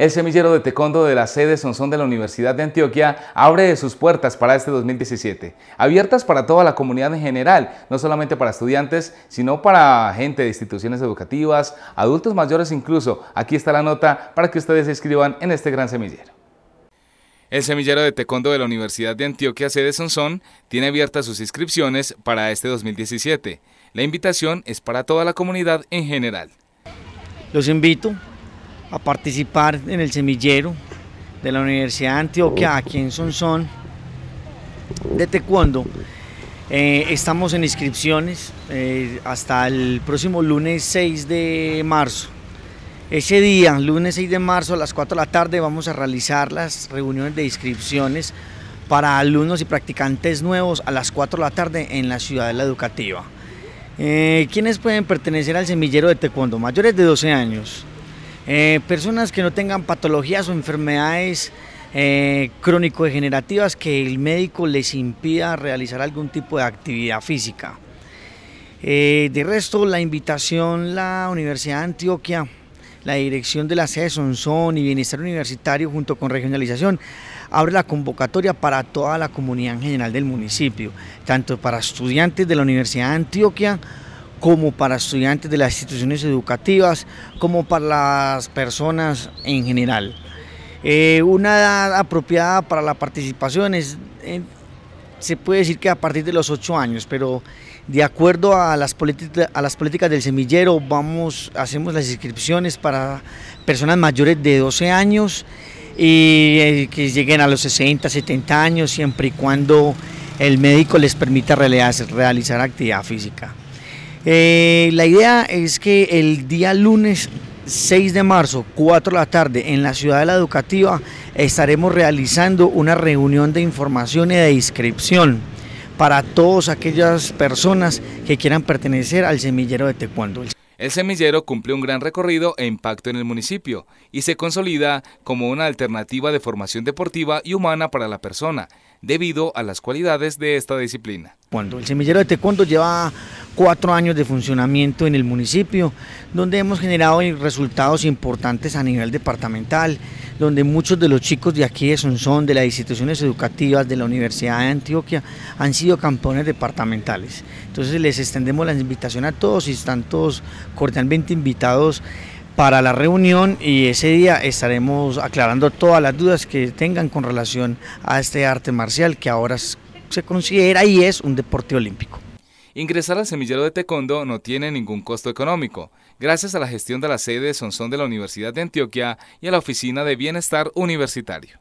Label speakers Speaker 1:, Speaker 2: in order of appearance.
Speaker 1: El semillero de tecondo de la sede Sonson de la Universidad de Antioquia abre sus puertas para este 2017, abiertas para toda la comunidad en general, no solamente para estudiantes, sino para gente de instituciones educativas, adultos mayores incluso. Aquí está la nota para que ustedes se inscriban en este gran semillero. El semillero de tecondo de la Universidad de Antioquia, sede Sonson tiene abiertas sus inscripciones para este 2017. La invitación es para toda la comunidad en general.
Speaker 2: Los invito a participar en el semillero de la Universidad de Antioquia, oh. aquí en Sonsón, de Taekwondo. Eh, estamos en inscripciones eh, hasta el próximo lunes 6 de marzo. Ese día, lunes 6 de marzo a las 4 de la tarde, vamos a realizar las reuniones de inscripciones para alumnos y practicantes nuevos a las 4 de la tarde en la ciudad de la Educativa. Eh, ¿Quiénes pueden pertenecer al semillero de taekwondo? Mayores de 12 años, eh, personas que no tengan patologías o enfermedades eh, crónico-degenerativas que el médico les impida realizar algún tipo de actividad física. Eh, de resto, la invitación, la Universidad de Antioquia, la dirección de la sede son y Bienestar Universitario junto con Regionalización abre la convocatoria para toda la comunidad en general del municipio, tanto para estudiantes de la Universidad de Antioquia como para estudiantes de las instituciones educativas, como para las personas en general. Eh, una edad apropiada para la participación es, eh, se puede decir que a partir de los 8 años, pero de acuerdo a las, políticas del semillero, hacemos las inscripciones para personas mayores de 12 años y eh, que lleguen a los 60, 70 años, siempre y cuando el médico les permita realizar actividad física. Eh, la idea es que el día lunes 6 de marzo, 4 de la tarde, en la Ciudad de la Educativa, estaremos realizando una reunión de información y de inscripción para todas aquellas personas que quieran pertenecer al semillero de Taekwondo.
Speaker 1: El semillero cumple un gran recorrido e impacto en el municipio y se consolida como una alternativa de formación deportiva y humana para la persona, debido a las cualidades de esta disciplina.
Speaker 2: Cuando el semillero de Taekwondo lleva cuatro años de funcionamiento en el municipio, donde hemos generado resultados importantes a nivel departamental, donde muchos de los chicos de aquí de Sonsón, de las instituciones educativas, de la Universidad de Antioquia, han sido campeones departamentales. Entonces les extendemos la invitación a todos y están todos cordialmente invitados para la reunión y ese día estaremos aclarando todas las dudas que tengan con relación a este arte marcial que ahora se considera y es un deporte olímpico.
Speaker 1: Ingresar al semillero de Tecondo no tiene ningún costo económico, gracias a la gestión de la sede de Sonsón de la Universidad de Antioquia y a la Oficina de Bienestar Universitario.